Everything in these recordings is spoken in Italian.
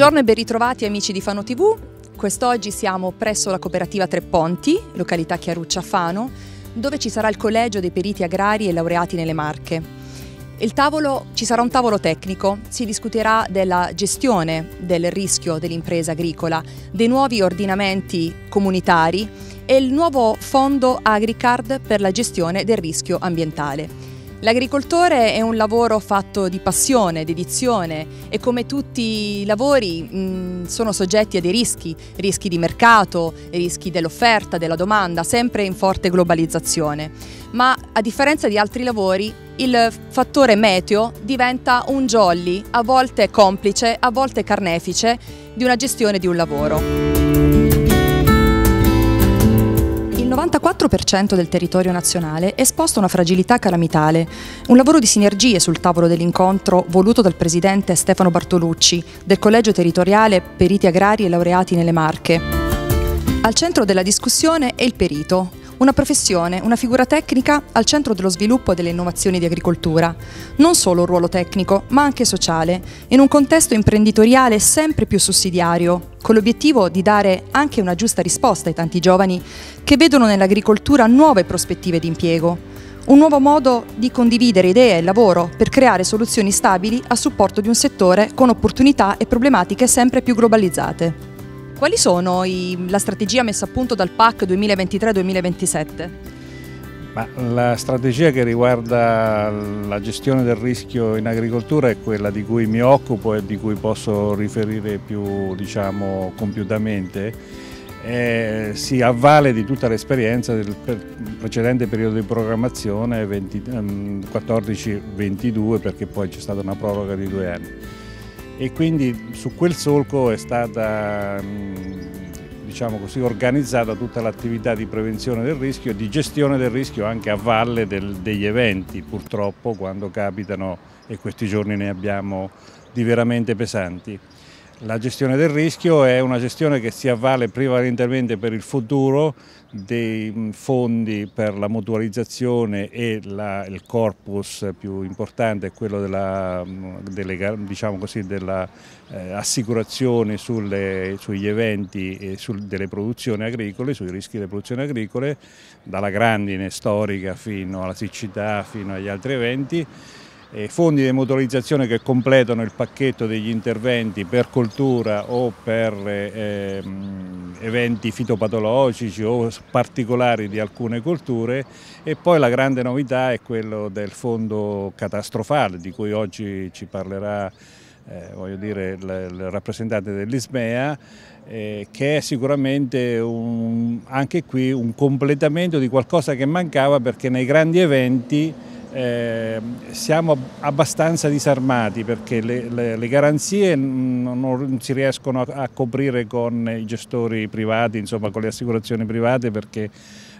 Buongiorno e ben ritrovati amici di Fano TV. Quest'oggi siamo presso la cooperativa Tre Ponti, località Chiaruccia Fano, dove ci sarà il collegio dei periti agrari e laureati nelle Marche. Tavolo, ci sarà un tavolo tecnico, si discuterà della gestione del rischio dell'impresa agricola, dei nuovi ordinamenti comunitari e il nuovo fondo AgriCard per la gestione del rischio ambientale. L'agricoltore è un lavoro fatto di passione, dedizione e come tutti i lavori mh, sono soggetti a dei rischi, rischi di mercato, rischi dell'offerta, della domanda, sempre in forte globalizzazione. Ma a differenza di altri lavori, il fattore meteo diventa un jolly, a volte complice, a volte carnefice, di una gestione di un lavoro. 94% del territorio nazionale è esposto a una fragilità calamitale. Un lavoro di sinergie sul tavolo dell'incontro voluto dal presidente Stefano Bartolucci del Collegio Territoriale Periti Agrari e Laureati nelle Marche. Al centro della discussione è il perito, una professione, una figura tecnica al centro dello sviluppo delle innovazioni di agricoltura. Non solo un ruolo tecnico, ma anche sociale, in un contesto imprenditoriale sempre più sussidiario, con l'obiettivo di dare anche una giusta risposta ai tanti giovani che vedono nell'agricoltura nuove prospettive di impiego. Un nuovo modo di condividere idee e lavoro per creare soluzioni stabili a supporto di un settore con opportunità e problematiche sempre più globalizzate. Quali sono i, la strategia messa a punto dal PAC 2023-2027? la strategia che riguarda la gestione del rischio in agricoltura è quella di cui mi occupo e di cui posso riferire più diciamo, compiutamente. Eh, si avvale di tutta l'esperienza del precedente periodo di programmazione 14-22 ehm, perché poi c'è stata una proroga di due anni e quindi su quel solco è stata mm, diciamo così, organizzata tutta l'attività di prevenzione del rischio e di gestione del rischio anche a valle del, degli eventi purtroppo quando capitano e questi giorni ne abbiamo di veramente pesanti. La gestione del rischio è una gestione che si avvale prevalentemente per il futuro dei fondi per la mutualizzazione e la, il corpus più importante è quello dell'assicurazione diciamo dell eh, sugli eventi e sul, delle produzioni agricole, sui rischi delle produzioni agricole, dalla grandine storica fino alla siccità, fino agli altri eventi fondi di motorizzazione che completano il pacchetto degli interventi per coltura o per ehm, eventi fitopatologici o particolari di alcune colture e poi la grande novità è quello del fondo catastrofale di cui oggi ci parlerà eh, voglio dire, il, rappresentante dell'ISMEA, eh, che è sicuramente un, anche qui un completamento di qualcosa che mancava perché nei grandi eventi eh, siamo abbastanza disarmati perché le, le, le garanzie non, non, si riescono a, a, coprire con i gestori privati, insomma con le assicurazioni private perché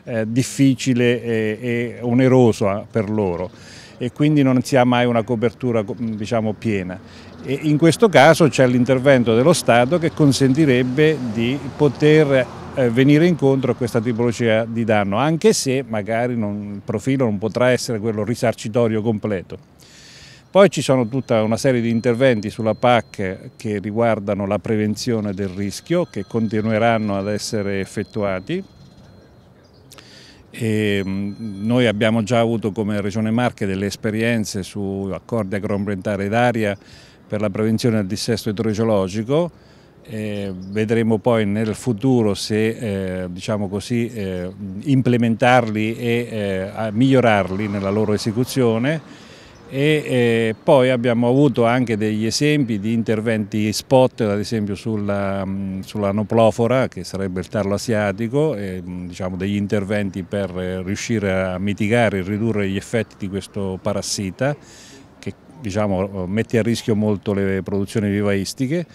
è eh, difficile e, e oneroso ah, per loro e quindi non si ha mai una copertura diciamo, piena e in questo caso c'è l'intervento dello Stato che consentirebbe di poter eh, venire incontro a questa tipologia di danno, anche se magari non, il profilo non potrà essere quello risarcitorio completo. Poi ci sono tutta una serie di interventi sulla PAC che riguardano la prevenzione del rischio, che continueranno ad essere effettuati. E mm, noi abbiamo già avuto come Regione Marche delle esperienze su accordi agroambientali d'aria per la prevenzione del dissesto idrogeologico. Eh, vedremo poi nel futuro se eh, diciamo così, eh, implementarli e eh, migliorarli nella loro esecuzione e eh, poi abbiamo avuto anche degli esempi di interventi spot ad esempio sulla, mm, sulla noplofora che sarebbe il tarlo asiatico mm, diciamo degli interventi per eh, riuscire a mitigare e ridurre gli effetti di questo parassita diciamo, mette a rischio molto le produzioni vivaistiche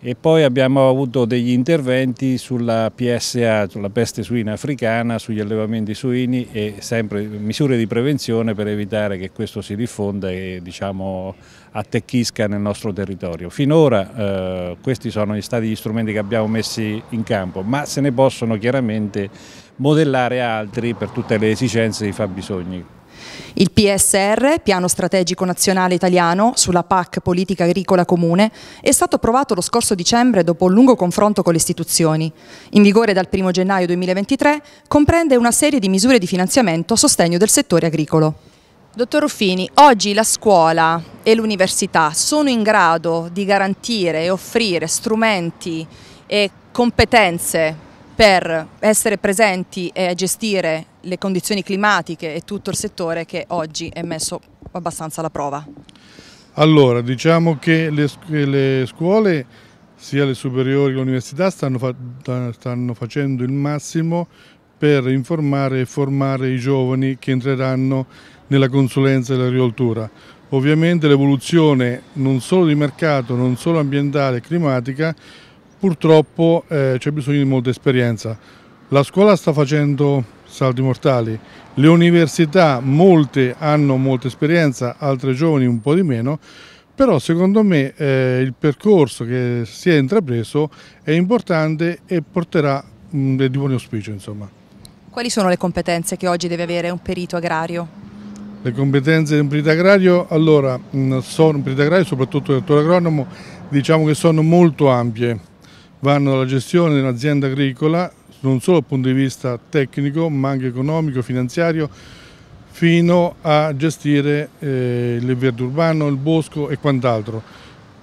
e poi abbiamo avuto degli interventi sulla PSA, sulla peste suina africana, sugli allevamenti suini e sempre misure di prevenzione per evitare che questo si diffonda e diciamo, attecchisca nel nostro territorio. Finora eh, questi sono stati gli strumenti che abbiamo messi in campo, ma se ne possono chiaramente modellare altri per tutte le esigenze e i fabbisogni. Il PSR, Piano Strategico Nazionale Italiano, sulla PAC Politica Agricola Comune, è stato approvato lo scorso dicembre dopo un lungo confronto con le istituzioni. In vigore dal 1 gennaio 2023, comprende una serie di misure di finanziamento a sostegno del settore agricolo. Dottor Ruffini, oggi la scuola e l'università sono in grado di garantire e offrire strumenti e competenze per essere presenti e gestire le condizioni climatiche e tutto il settore che oggi è messo abbastanza alla prova? Allora, diciamo che le, le scuole, sia le superiori che l'università, stanno, fa, stanno facendo il massimo per informare e formare i giovani che entreranno nella consulenza dell'agricoltura. Ovviamente l'evoluzione non solo di mercato, non solo ambientale e climatica, purtroppo eh, c'è bisogno di molta esperienza. La scuola sta facendo salti mortali, le università molte hanno molta esperienza, altre giovani un po' di meno, però secondo me eh, il percorso che si è intrapreso è importante e porterà mh, mm, di buon auspicio. Insomma. Quali sono le competenze che oggi deve avere un perito agrario? Le competenze di un perito agrario, allora, mh, mm, sono, un perito agrario soprattutto del agronomo, diciamo che sono molto ampie vanno dalla gestione di un'azienda agricola, non solo dal punto di vista tecnico, ma anche economico, finanziario, fino a gestire eh, il verde urbano, il bosco e quant'altro.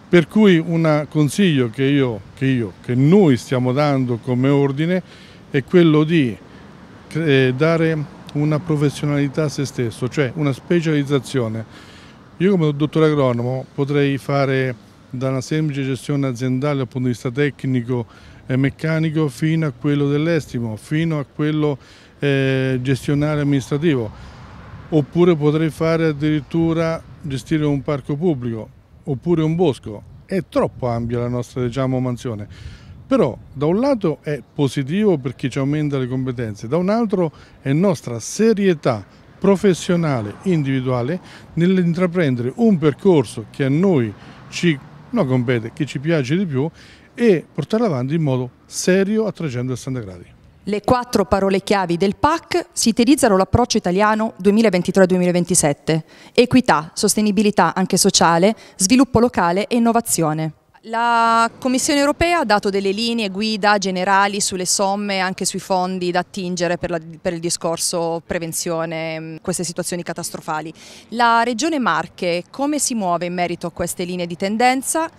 Per cui un consiglio che io, che io, che noi stiamo dando come ordine è quello di eh, dare una professionalità a se stesso, cioè una specializzazione. Io come dottore agronomo potrei fare da una semplice gestione aziendale dal punto di vista tecnico e meccanico fino a quello dell'estimo, fino a quello eh, gestionale amministrativo. Oppure potrei fare addirittura gestire un parco pubblico oppure un bosco. È troppo ampia la nostra diciamo, mansione. Però da un lato è positivo perché ci aumenta le competenze, da un altro è nostra serietà professionale, individuale, nell'intraprendere un percorso che a noi ci non compete, che ci piace di più e portarla avanti in modo serio a 360 gradi. Le quattro parole chiavi del PAC sintetizzano l'approccio italiano 2023-2027. Equità, sostenibilità anche sociale, sviluppo locale e innovazione. La Commissione europea ha dato delle linee guida generali sulle somme e anche sui fondi da attingere per, la, per, il discorso prevenzione mm, queste situazioni catastrofali. La Regione Marche come si muove in merito a queste linee di tendenza?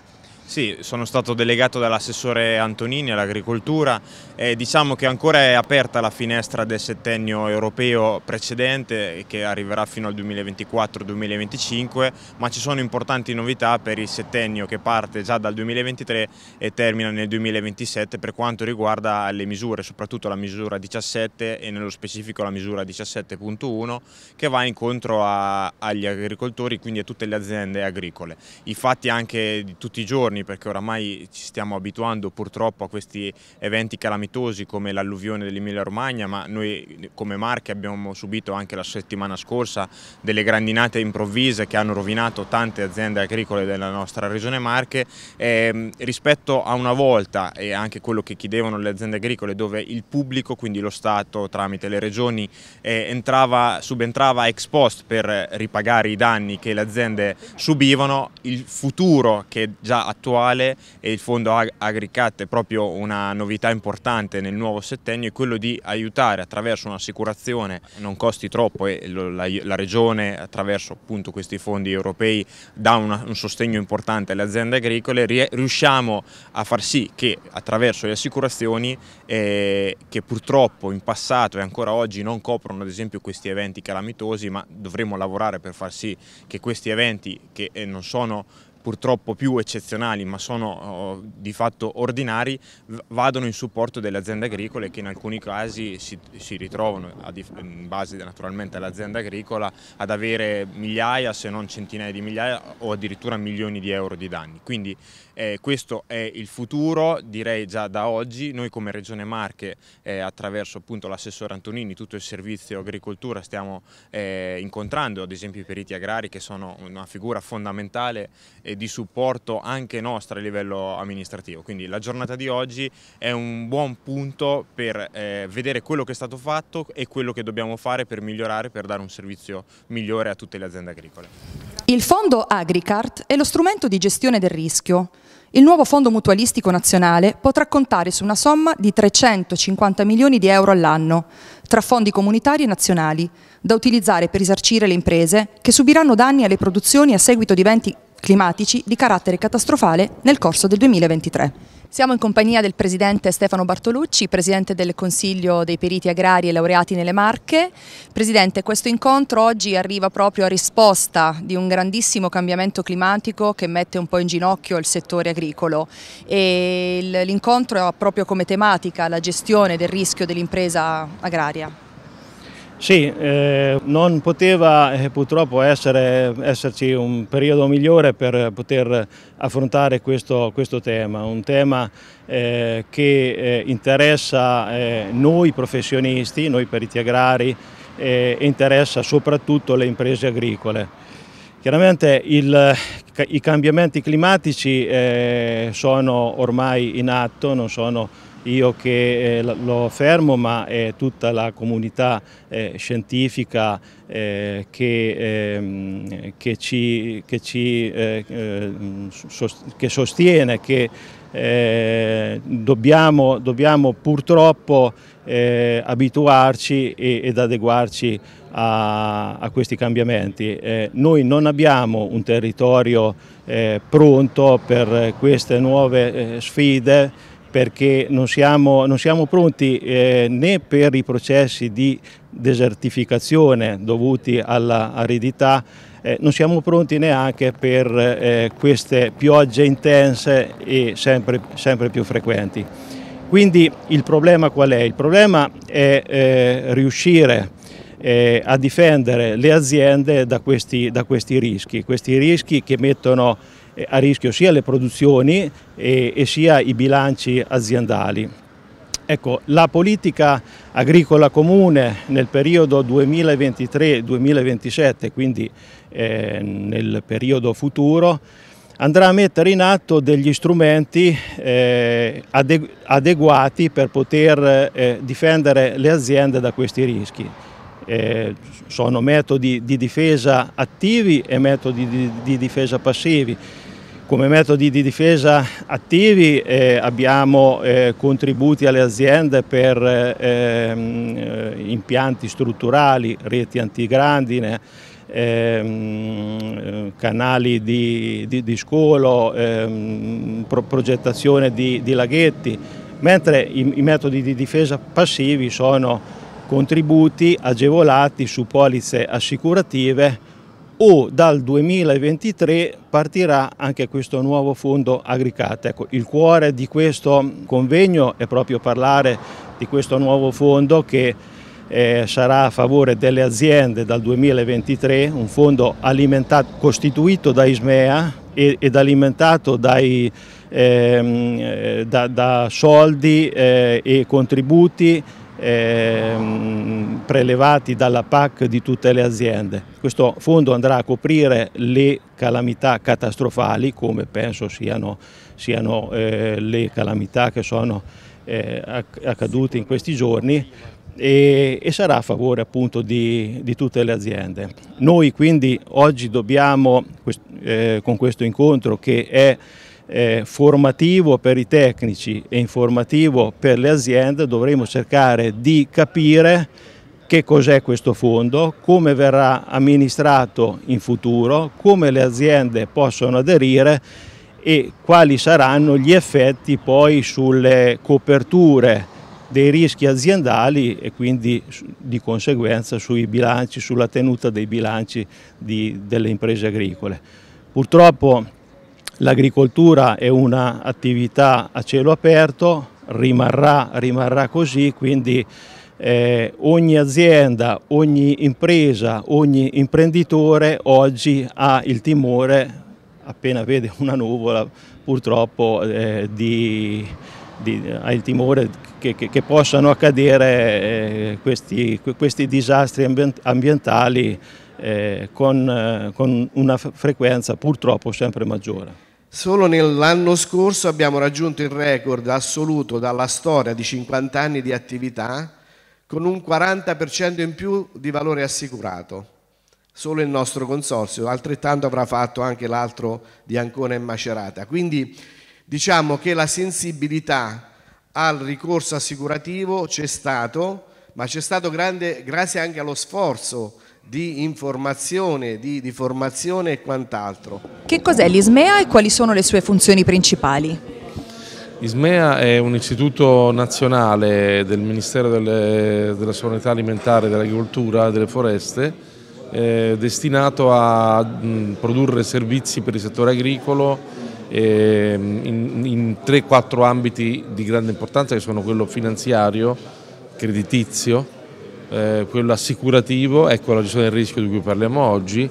Sì, sono stato delegato dall'assessore Antonini all'agricoltura e diciamo che ancora è aperta la finestra del settennio europeo precedente che arriverà fino al 2024-2025 ma ci sono importanti novità per il settennio che parte già dal 2023 e termina nel 2027 per quanto riguarda le misure, soprattutto la misura 17 e nello specifico la misura 17.1 che va incontro a, agli agricoltori, quindi a tutte le aziende agricole. I fatti anche di tutti i giorni giorni perché oramai ci stiamo abituando purtroppo a questi eventi calamitosi come l'alluvione dell'Emilia Romagna, ma noi come Marche abbiamo subito anche la settimana scorsa delle grandinate improvvise che hanno rovinato tante aziende agricole della nostra regione Marche. Eh, rispetto a una volta e anche quello che chiedevano le aziende agricole dove il pubblico, quindi lo Stato tramite le regioni, eh, entrava, subentrava ex post per ripagare i danni che le aziende subivano, il futuro che già attualmente attuale e il fondo Agricat è proprio una novità importante nel nuovo settennio è quello di aiutare attraverso un'assicurazione non costi troppo e la, la regione attraverso appunto questi fondi europei dà una, un sostegno importante alle aziende agricole riusciamo a far sì che attraverso le assicurazioni eh, che purtroppo in passato e ancora oggi non coprono ad esempio questi eventi calamitosi ma dovremo lavorare per far sì che questi eventi che eh, non sono purtroppo più eccezionali ma sono oh, di fatto ordinari vadano in supporto delle aziende agricole che in alcuni casi si, si ritrovano in base naturalmente all'azienda agricola ad avere migliaia se non centinaia di migliaia o addirittura milioni di euro di danni. Quindi eh, questo è il futuro, direi già da oggi. Noi come Regione Marche, eh, attraverso l'assessore Antonini, tutto il servizio agricoltura, stiamo eh, incontrando ad esempio i periti agrari che sono una figura fondamentale eh, di supporto anche nostra a livello amministrativo. Quindi la giornata di oggi è un buon punto per eh, vedere quello che è stato fatto e quello che dobbiamo fare per migliorare, per dare un servizio migliore a tutte le aziende agricole. Il fondo Agricart è lo strumento di gestione del rischio il nuovo fondo mutualistico nazionale potrà contare su una somma di 350 milioni di euro all'anno, tra fondi comunitari e nazionali, da utilizzare per risarcire le imprese che subiranno danni alle produzioni a seguito di eventi climatici di carattere catastrofale nel corso del 2023. Siamo in compagnia del presidente Stefano Bartolucci, presidente del Consiglio dei Periti Agrari e Laureati nelle Marche. Presidente, questo incontro oggi arriva proprio a risposta di un grandissimo cambiamento climatico che mette un po' in ginocchio il settore agricolo. L'incontro ha proprio come tematica la gestione del rischio dell'impresa agraria. Sì, eh, non poteva eh, purtroppo essere, esserci un periodo migliore per poter affrontare questo, questo tema, un tema eh, che eh, interessa eh, noi professionisti, noi periti agrari, eh, e interessa soprattutto le imprese agricole. Chiaramente il, i cambiamenti climatici sono ormai in atto, non sono io che eh, lo fermo, ma è tutta la comunità eh, scientifica eh, che, ehm, che, ci, che, ci eh, eh, che sostiene che eh, dobbiamo, dobbiamo, purtroppo eh, abituarci e, ed adeguarci a, a questi cambiamenti. Eh, noi non abbiamo un territorio eh, pronto per queste nuove sfide perché non siamo, non siamo pronti eh, né per i processi di desertificazione dovuti all'aridità, eh, non siamo pronti neanche per eh, queste piogge intense e sempre, sempre, più frequenti. Quindi il problema qual è? Il problema è eh, riuscire eh, a difendere le aziende da questi, da questi rischi, questi rischi che mettono eh, a rischio sia le produzioni e, e sia i bilanci aziendali. Ecco, la politica agricola comune nel periodo 2023-2027, quindi eh, nel periodo futuro, andrà a mettere in atto degli strumenti eh, adegu adeguati per poter eh, difendere le aziende da questi rischi. Eh, sono metodi di difesa attivi e metodi di, di difesa passivi come metodi di difesa attivi eh, abbiamo eh, contributi alle aziende per eh, ehm, eh impianti strutturali, reti antigrandine, ehm, eh, canali di, di, di scolo, ehm, pro progettazione di, di, laghetti, mentre i, i metodi di difesa passivi sono contributi agevolati su polizze assicurative o dal 2023 partirà anche questo nuovo fondo Agricat. Ecco, il cuore di questo convegno è proprio parlare di questo nuovo fondo che eh, sarà a favore delle aziende dal 2023, un fondo costituito da Ismea ed, ed alimentato dai, ehm, eh, da, da, soldi eh, e contributi ehm, prelevati dalla PAC di tutte le aziende. Questo fondo andrà a coprire le calamità catastrofali come penso siano, siano eh, le calamità che sono eh, accadute in questi giorni e, e, sarà a favore appunto di, di, tutte le aziende. Noi quindi oggi dobbiamo eh, con questo incontro che è eh, formativo per i tecnici e informativo per le aziende dovremo cercare di capire che cos'è questo fondo, come verrà amministrato in futuro, come le aziende possono aderire e quali saranno gli effetti poi sulle coperture dei rischi aziendali e quindi di conseguenza sui bilanci, sulla tenuta dei bilanci di, delle imprese agricole. Purtroppo L'agricoltura è un'attività a cielo aperto, rimarrà, rimarrà così, quindi eh, ogni azienda, ogni impresa, ogni imprenditore oggi ha il timore, appena vede una nuvola purtroppo, eh, di, di, ha il timore che, che, che possano accadere eh, questi, questi, disastri ambientali eh, con, eh, con una frequenza purtroppo sempre maggiore. Solo nell'anno scorso abbiamo raggiunto il record assoluto dalla storia di 50 anni di attività con un 40% in più di valore assicurato. Solo il nostro consorzio, altrettanto avrà fatto anche l'altro di Ancona e Macerata. Quindi diciamo che la sensibilità al ricorso assicurativo c'è stato, ma c'è stato grande, grazie anche allo sforzo di informazione, di, di formazione e quant'altro. Che cos'è l'ISMEA e quali sono le sue funzioni principali? ISMEA è un istituto nazionale del Ministero delle, della Sovranità Alimentare, dell'Agricoltura e delle Foreste eh, destinato a mh, produrre servizi per il settore agricolo eh, in, in 3-4 ambiti di grande importanza che sono quello finanziario, creditizio, eh, quello assicurativo, ecco la gestione del rischio di cui parliamo oggi,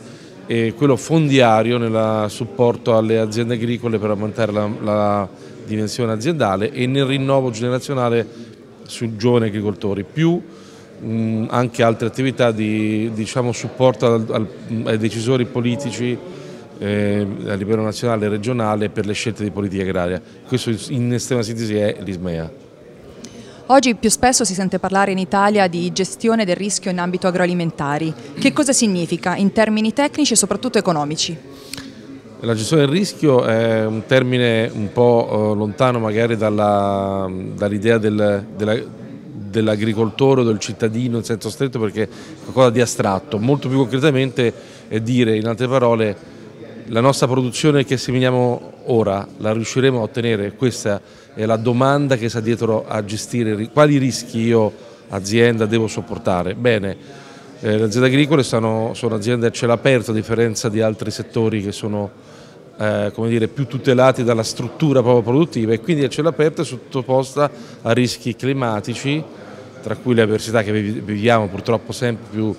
e quello fondiario nel supporto alle aziende agricole per aumentare la, la dimensione aziendale e nel rinnovo generazionale sui giovani agricoltori, più mh, mm, anche altre attività di diciamo, supporto al, al, ai decisori politici eh, a livello nazionale e regionale per le scelte di politica agraria. Questo in estrema sintesi è l'ISMEA. Oggi più spesso si sente parlare in Italia di gestione del rischio in ambito agroalimentari. Che cosa significa in termini tecnici e soprattutto economici? La gestione del rischio è un termine un po' eh, lontano magari dall'idea dall del, dell'agricoltore o del cittadino in senso stretto perché è qualcosa di astratto, molto più concretamente è dire in altre parole la nostra produzione che seminiamo ora la riusciremo a ottenere? Questa è la domanda che sta dietro a gestire quali rischi io azienda devo sopportare. Bene, eh, le aziende agricole sono, sono aziende a cielo aperto a differenza di altri settori che sono eh, dire, più tutelati dalla struttura proprio produttiva e quindi a cielo aperto è sottoposta a rischi climatici, tra cui le avversità che viviamo purtroppo sempre più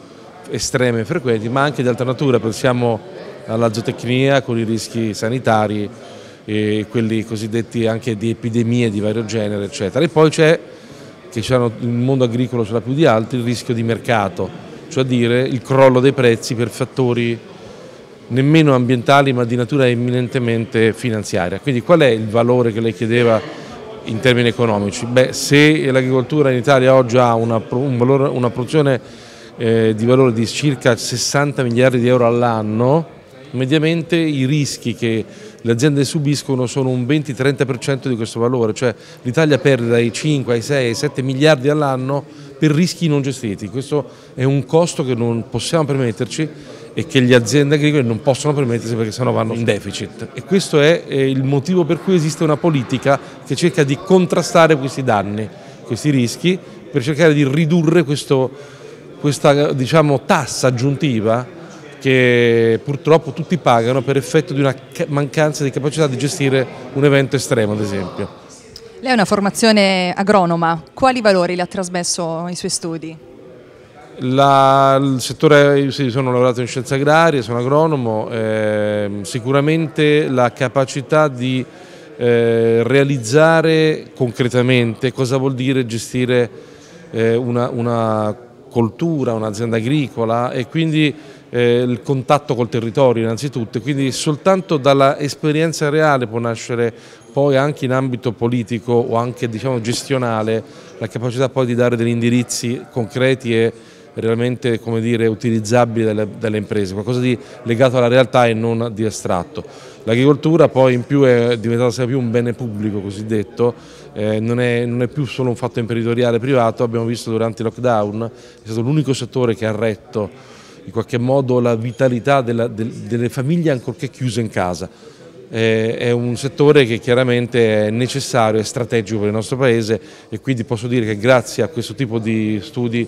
estreme e frequenti, ma anche di altra natura, pensiamo alla zootecnia con i rischi sanitari e quelli cosiddetti anche di epidemie di vario genere eccetera. E poi c'è, che il mondo agricolo ce l'ha più di altri, il rischio di mercato, cioè dire il crollo dei prezzi per fattori nemmeno ambientali ma di natura eminentemente finanziaria. Quindi qual è il valore che lei chiedeva in termini economici? Beh, se l'agricoltura in Italia oggi ha una, un valore, una produzione eh, di valore di circa 60 miliardi di euro all'anno, mediamente i rischi che le aziende subiscono sono un 20-30% di questo valore, cioè l'Italia perde dai 5 ai 6 ai 7 miliardi all'anno per rischi non gestiti, questo è un costo che non possiamo permetterci e che le aziende agricole non possono permettersi perché sennò vanno in deficit e questo è il motivo per cui esiste una politica che cerca di contrastare questi danni, questi rischi per cercare di ridurre questo, questa diciamo, tassa aggiuntiva che purtroppo tutti pagano per effetto di una mancanza di capacità di gestire un evento estremo ad esempio. Lei ha una formazione agronoma, quali valori le ha trasmesso ai suoi studi? La, il settore, io sì, sono lavorato in scienze agrarie, sono agronomo, eh, sicuramente la capacità di eh, realizzare concretamente cosa vuol dire gestire eh, una, una coltura, un'azienda agricola e quindi eh, il contatto col territorio innanzitutto, quindi soltanto dalla esperienza reale può nascere poi anche in ambito politico o anche diciamo, gestionale la capacità poi di dare degli indirizzi concreti e realmente come dire, utilizzabili dalle, dalle, imprese, qualcosa di legato alla realtà e non di astratto. L'agricoltura poi in più è diventata sempre più un bene pubblico cosiddetto, eh, non, è, non, è, più solo un fatto imprenditoriale privato, abbiamo visto durante il lockdown, è stato l'unico settore che ha retto in qualche modo la vitalità della, del, delle famiglie ancorché chiuse in casa. Eh, è un settore che chiaramente è necessario, è strategico per il nostro Paese e quindi posso dire che grazie a questo tipo di studi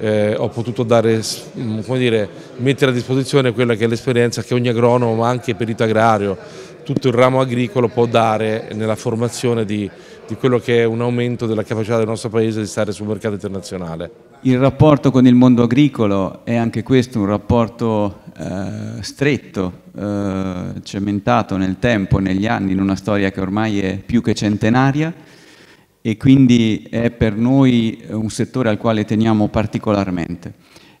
eh, ho potuto dare, mm, dire, mettere a disposizione quella che è l'esperienza che ogni agronomo, ma anche perito agrario, tutto il ramo agricolo può dare nella formazione di, di quello che è un aumento della capacità del nostro Paese di stare sul mercato internazionale. Il rapporto con il mondo agricolo è anche questo un rapporto eh, stretto, eh, cementato nel tempo, negli anni, in una storia che ormai è più che centenaria e quindi è per noi un settore al quale teniamo particolarmente.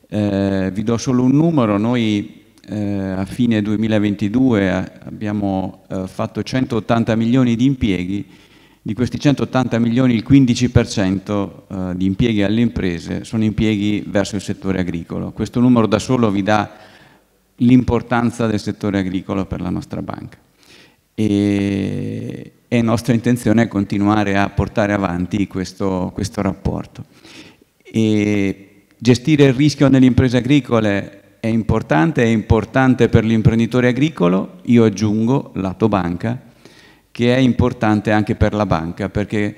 Eh, vi do solo un numero, noi eh, a fine 2022 abbiamo eh, fatto 180 milioni di impieghi di questi 180 milioni il 15% eh, di impieghi alle imprese sono impieghi verso il settore agricolo. Questo numero da solo vi dà l'importanza del settore agricolo per la nostra banca. E, è nostra intenzione continuare a portare avanti questo, questo rapporto. E gestire il rischio nelle imprese agricole è importante, è importante per l'imprenditore agricolo, io aggiungo lato banca, che è importante anche per la banca, perché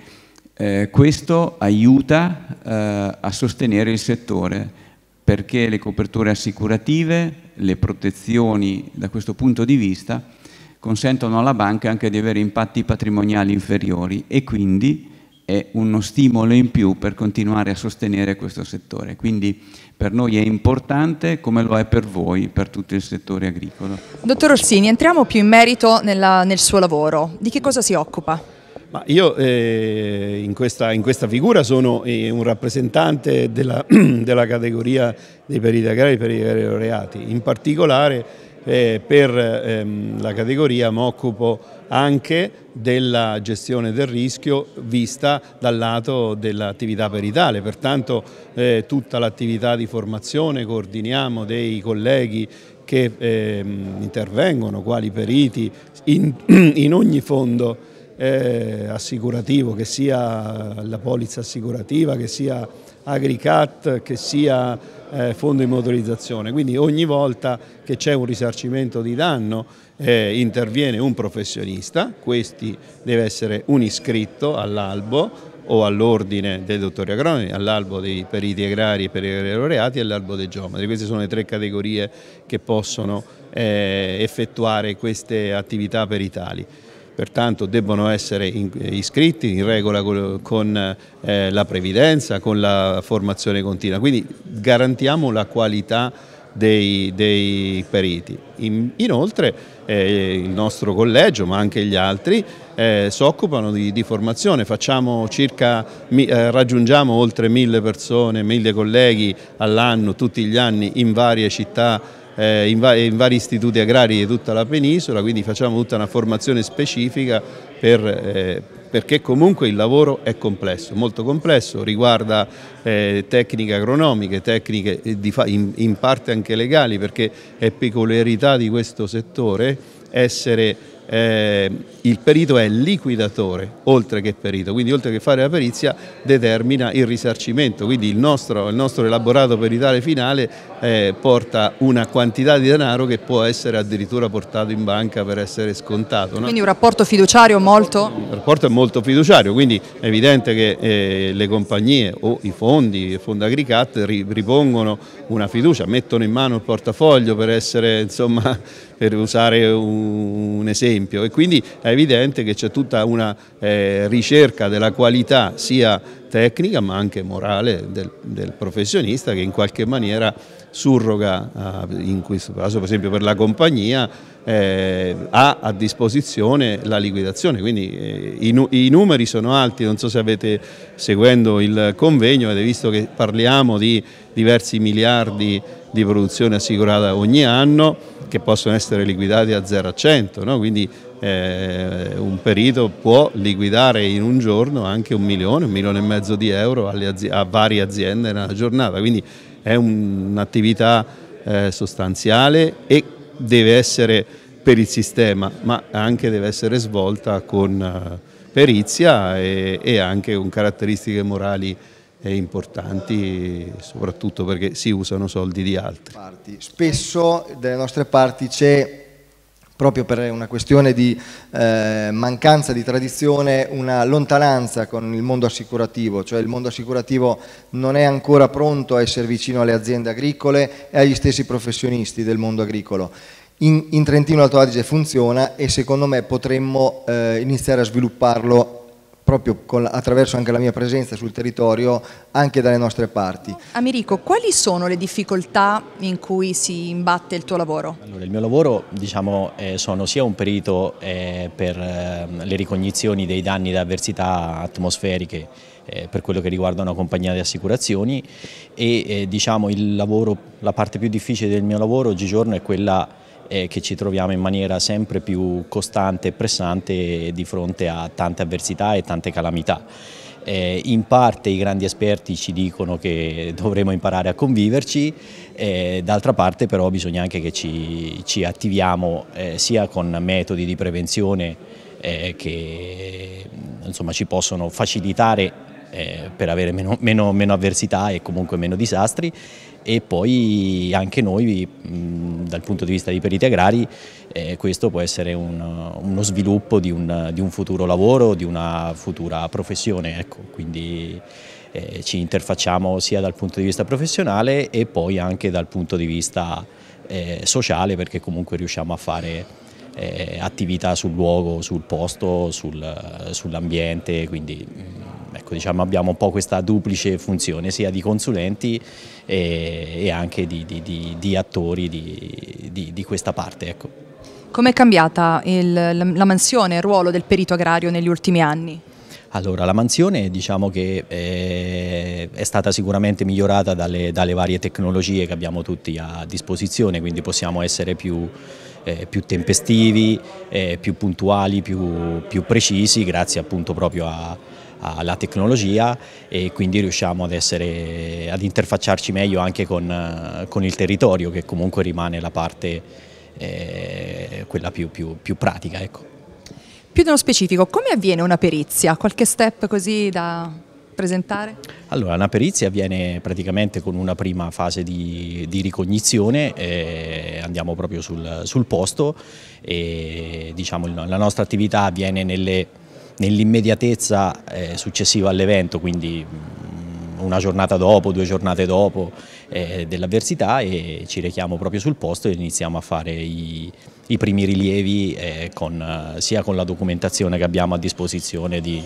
eh, questo aiuta eh, a sostenere il settore, perché le coperture assicurative, le protezioni da questo punto di vista, consentono alla banca anche di avere impatti patrimoniali inferiori e quindi è uno stimolo in più per continuare a sostenere questo settore. Quindi per noi è importante come lo è per voi, per tutto il settore agricolo. Dottor Orsini, entriamo più in merito nella, nel suo lavoro. Di che cosa si occupa? Ma io eh, in, questa, in, questa, figura sono eh, un rappresentante della, della, categoria dei periti agrari e periti agrari laureati, in particolare e per ehm, la categoria mi occupo anche della gestione del rischio vista dal lato dell'attività peritale, pertanto eh, tutta l'attività di formazione coordiniamo dei colleghi che ehm, intervengono, quali periti, in, in ogni fondo eh, assicurativo, che sia la polizza assicurativa, che sia Agricat che sia eh, fondo di motorizzazione, quindi ogni volta che c'è un risarcimento di danno eh, interviene un professionista, questi deve essere un iscritto all'albo o all'ordine dei dottori agronomi, all'albo dei periti agrari e periti laureati e all'albo dei geometri. Queste sono le tre categorie che possono eh, effettuare queste attività peritali pertanto debbono essere eh, iscritti in regola con eh, la previdenza, con la formazione continua, quindi garantiamo la qualità dei, dei periti. inoltre eh, il nostro collegio, ma anche gli altri, eh, si occupano di, di formazione, circa, mi, eh, raggiungiamo oltre mille persone, mille colleghi all'anno, tutti gli anni in varie città eh, in, va in, vari istituti agrari di tutta la penisola, quindi facciamo tutta una formazione specifica per, eh, perché comunque il lavoro è complesso, molto complesso, riguarda eh, tecniche agronomiche, tecniche eh, in, in parte anche legali perché è peculiarità di questo settore essere eh, il perito è liquidatore oltre che perito, quindi oltre che fare la perizia determina il risarcimento, quindi il nostro, il nostro elaborato peritale finale eh, porta una quantità di denaro che può essere addirittura portato in banca per essere scontato. No? Quindi un rapporto fiduciario molto? Il rapporto è molto fiduciario, quindi è evidente che eh, le compagnie o i fondi, il fondo Agricat ripongono una fiducia, mettono in mano il portafoglio per, essere, insomma, per usare un esempio e quindi è evidente che c'è tutta una eh, ricerca della qualità sia tecnica ma anche morale del, del professionista che in qualche maniera surroga, eh, in questo caso per esempio per la compagnia, eh, ha a disposizione la liquidazione, quindi eh, i, i, numeri sono alti, non so se avete seguendo il convegno avete visto che parliamo di diversi miliardi di produzione assicurata ogni anno che possono essere liquidati a 0 a 100, no? quindi eh, un perito può liquidare in un giorno anche un milione, un milione e mezzo di euro a varie aziende nella giornata, quindi è un'attività eh, sostanziale e deve essere per il sistema, ma anche deve essere svolta con eh, perizia e, e anche con caratteristiche morali importanti, soprattutto perché si usano soldi di altri. Spesso dalle nostre parti c'è proprio per una questione di eh, mancanza di tradizione, una lontananza con il mondo assicurativo, cioè il mondo assicurativo non è ancora pronto a essere vicino alle aziende agricole e agli stessi professionisti del mondo agricolo. In, in Trentino Alto Adige funziona e secondo me potremmo eh, iniziare a svilupparlo proprio con, attraverso anche la mia presenza sul territorio, anche dalle nostre parti. Amirico, quali sono le difficoltà in cui si imbatte il tuo lavoro? Allora, il mio lavoro diciamo, eh, sono sia un perito eh, per eh, le ricognizioni dei danni da avversità atmosferiche eh, per quello che riguarda una compagnia di assicurazioni e eh, diciamo, il lavoro, la parte più difficile del mio lavoro oggigiorno è quella e che ci troviamo in maniera sempre più costante e pressante di fronte a tante avversità e tante calamità. Eh, in parte i grandi esperti ci dicono che dovremo imparare a conviverci, eh, d'altra parte però bisogna anche che ci, ci attiviamo eh, sia con metodi di prevenzione eh, che insomma, ci possono facilitare eh, per avere meno, meno, meno, avversità e comunque meno disastri e poi anche noi dal punto di vista dei periti agrari eh, questo può essere un, uno sviluppo di un, di un, futuro lavoro, di una futura professione, ecco, quindi eh, ci interfacciamo sia dal punto di vista professionale e poi anche dal punto di vista eh, sociale perché comunque riusciamo a fare eh, attività sul luogo, sul posto, sul, eh, sull'ambiente, quindi mm, ecco, diciamo, abbiamo un po' questa duplice funzione sia di consulenti e, e anche di, di, di, di attori di, questa parte. Ecco. Come è cambiata il, la mansione, il ruolo del perito agrario negli ultimi anni? Allora, la mansione diciamo che è, eh, è stata sicuramente migliorata dalle, dalle, varie tecnologie che abbiamo tutti a disposizione, quindi possiamo essere più, eh, più tempestivi, eh, più puntuali, più, più, precisi grazie appunto proprio a, alla tecnologia e quindi riusciamo ad, essere, ad interfacciarci meglio anche con, con, il territorio che comunque rimane la parte eh, quella più, più, più pratica. Ecco. Più nello specifico, come avviene una perizia? Qualche step così da presentare? Allora, una perizia avviene praticamente con una prima fase di, di ricognizione, eh, andiamo proprio sul, sul posto e diciamo, la nostra attività avviene nell'immediatezza nell eh, successiva all'evento, quindi mm, una giornata dopo, due giornate dopo eh, dell'avversità e ci rechiamo proprio sul posto e iniziamo a fare i, i primi rilievi eh, con, sia con la documentazione che abbiamo a disposizione di,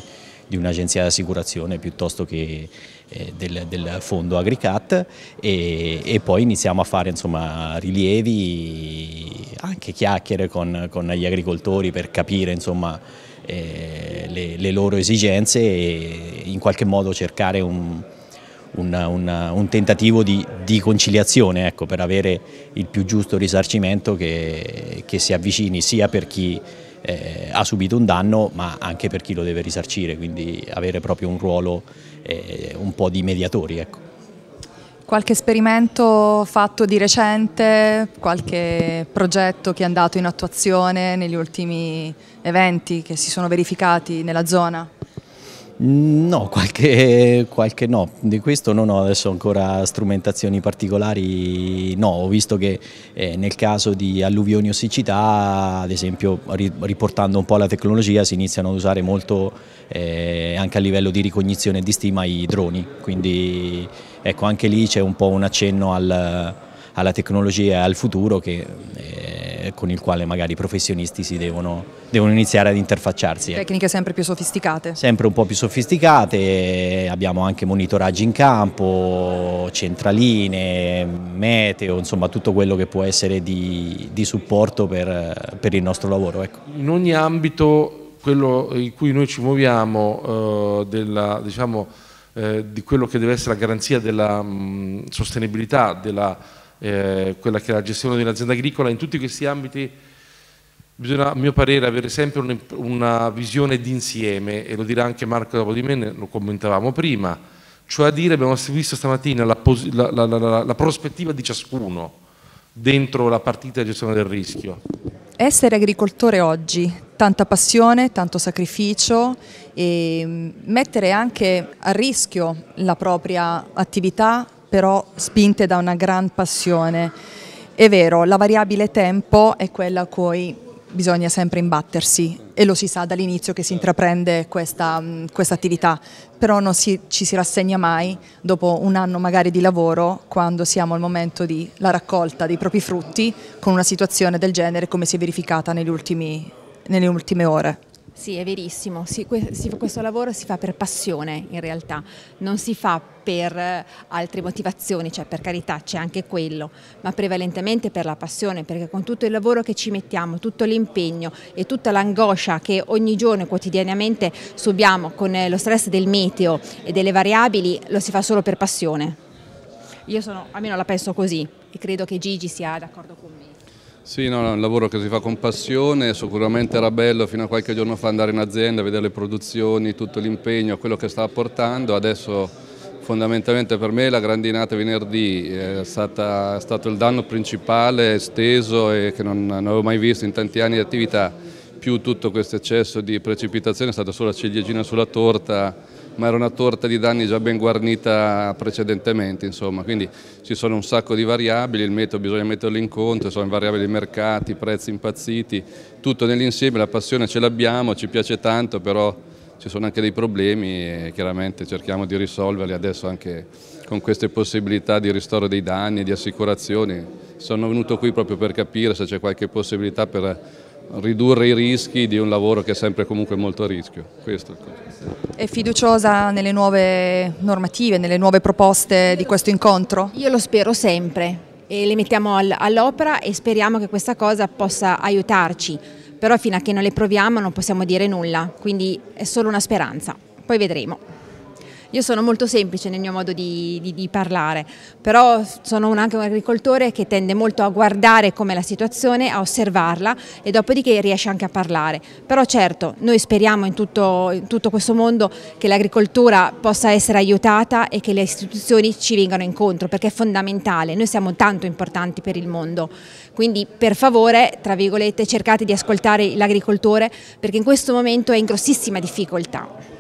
di un'agenzia di assicurazione piuttosto che eh, del, del, fondo Agricat e, e, poi iniziamo a fare insomma, rilievi, anche chiacchiere con, con gli agricoltori per capire insomma, eh, le, le, loro esigenze e in qualche modo cercare un, un, un, un tentativo di, di conciliazione ecco, per avere il più giusto risarcimento che, che si avvicini sia per chi eh, ha subito un danno ma anche per chi lo deve risarcire, quindi avere proprio un ruolo eh, un po' di mediatori. Ecco. Qualche esperimento fatto di recente, qualche progetto che è andato in attuazione negli ultimi eventi che si sono verificati nella zona? No, qualche, qualche, no, di questo non ho adesso ancora strumentazioni particolari, no, ho visto che eh, nel caso di alluvioni o siccità, ad esempio riportando un po' la tecnologia, si iniziano ad usare molto eh, anche a livello di ricognizione e di stima i droni, quindi ecco anche lì c'è un po' un accenno al, alla tecnologia e al futuro che eh, eh, con il quale magari i professionisti si devono, devono iniziare ad interfacciarsi. Ecco. Tecniche sempre più sofisticate? Sempre un po' più sofisticate, abbiamo anche monitoraggi in campo, centraline, meteo, insomma tutto quello che può essere di, di supporto per, per, il nostro lavoro. Ecco. In ogni ambito quello in cui noi ci muoviamo eh, della, diciamo, eh, di quello che deve essere la garanzia della mh, mm, sostenibilità, della sostenibilità, eh, quella che è la gestione di un'azienda agricola, in tutti questi ambiti bisogna, a mio parere, avere sempre un, una visione d'insieme, e lo dirà anche Marco dopo di me, lo commentavamo prima, cioè a dire abbiamo visto stamattina la, la, la, la prospettiva di ciascuno dentro la partita di gestione del rischio. Essere agricoltore oggi, tanta passione, tanto sacrificio e ehm, mettere anche a rischio la propria attività però spinte da una gran passione. È vero, la variabile tempo è quella a cui bisogna sempre imbattersi e lo si sa dall'inizio che si intraprende questa, mm, questa attività, però non si, ci si rassegna mai dopo un anno magari di lavoro quando siamo al momento della raccolta dei propri frutti con una situazione del genere come si è verificata negli ultimi, nelle ultime ore. Sì, è verissimo, si, questo lavoro si fa per passione in realtà, non si fa per eh, altre motivazioni, cioè per carità c'è anche quello, ma prevalentemente per la passione, perché con tutto il lavoro che ci mettiamo, tutto l'impegno e tutta l'angoscia che ogni giorno e quotidianamente subiamo con eh, lo stress del meteo e delle variabili, lo si fa solo per passione. Io sono, almeno la penso così e credo che Gigi sia d'accordo con me. Sì, no, è un lavoro che si fa con passione, sicuramente era bello fino a qualche giorno fa andare in azienda, vedere le produzioni, tutto l'impegno, quello che stava portando, adesso fondamentalmente per me la grandinata venerdì è, stata, è stato il danno principale, esteso e che non, non avevo mai visto in tanti anni di attività più tutto questo eccesso di precipitazione è stata solo la ciliegina sulla torta, ma era una torta di danni già ben guarnita precedentemente, insomma. quindi ci sono un sacco di variabili, il metodo bisogna metterlo in conto, sono variabili di mercati, prezzi impazziti, tutto nell'insieme, la passione ce l'abbiamo, ci piace tanto, però ci sono anche dei problemi e chiaramente cerchiamo di risolverli adesso anche con queste possibilità di ristoro dei danni, di assicurazioni. Sono venuto qui proprio per capire se c'è qualche possibilità per ridurre i rischi di un lavoro che è sempre comunque molto a rischio. è fiduciosa nelle nuove normative, nelle nuove proposte di questo incontro? Io lo spero sempre e le mettiamo all'opera e speriamo che questa cosa possa aiutarci, però fino a che non le proviamo non possiamo dire nulla, quindi è solo una speranza, poi vedremo. Io sono molto semplice nel mio modo di, di, di parlare, però sono un, anche un agricoltore che tende molto a guardare com'è la situazione, a osservarla e dopodiché riesce anche a parlare. Però certo, noi speriamo in tutto, in tutto questo mondo che l'agricoltura possa essere aiutata e che le istituzioni ci vengano incontro, perché è fondamentale, noi siamo tanto importanti per il mondo. Quindi per favore, tra virgolette, cercate di ascoltare l'agricoltore perché in questo momento è in grossissima difficoltà.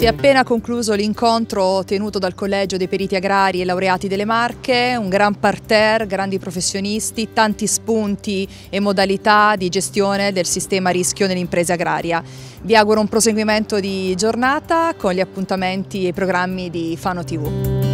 Si è appena concluso l'incontro tenuto dal Collegio dei Periti Agrari e Laureati delle Marche, un gran parterre, grandi professionisti, tanti spunti e modalità di gestione del sistema rischio nell'impresa agraria. Vi auguro un proseguimento di giornata con gli appuntamenti e i programmi di Fano TV.